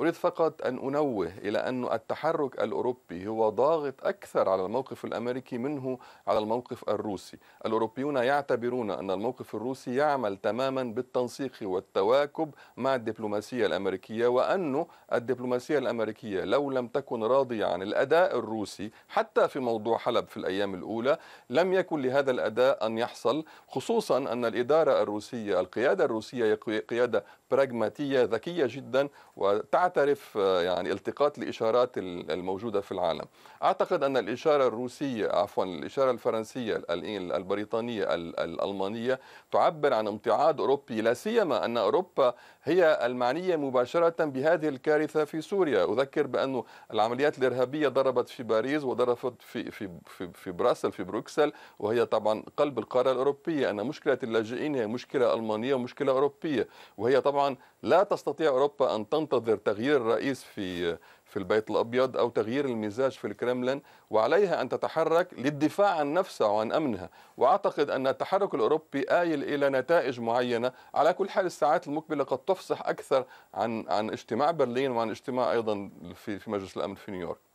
أريد فقط أن أنوه إلى أن التحرك الأوروبي هو ضاغط أكثر على الموقف الأمريكي منه على الموقف الروسي الأوروبيون يعتبرون أن الموقف الروسي يعمل تماما بالتنسيق والتواكب مع الدبلوماسية الأمريكية وأن الدبلوماسية الأمريكية لو لم تكن راضية عن الأداء الروسي حتى في موضوع حلب في الأيام الأولى لم يكن لهذا الأداء أن يحصل خصوصا أن الإدارة الروسية القيادة الروسية قيادة براغماتية ذكية جدا وتعرف تعترف آه، يعني التقاط الإشارات الموجودة في العالم أعتقد أن الإشارة الروسية عفوا الإشارة الفرنسية إيه، البريطانية الألمانية تعبر عن امتعاض أوروبي لا سيما أن أوروبا هي المعنية مباشرة بهذه الكارثة في سوريا أذكر بأن العمليات الإرهابية ضربت في باريس وضربت في, في, في, في براسل في بروكسل وهي طبعا قلب القارة الأوروبية أن مشكلة اللاجئين هي مشكلة ألمانية ومشكلة أوروبية وهي طبعا لا تستطيع أوروبا أن تنتظر تغيير تغيير الرئيس في في البيت الابيض او تغيير المزاج في الكرملين وعليها ان تتحرك للدفاع عن نفسها وعن امنها واعتقد ان التحرك الاوروبي آيل الى نتائج معينه على كل حال الساعات المقبله قد تفصح اكثر عن عن اجتماع برلين وعن اجتماع ايضا في في مجلس الامن في نيويورك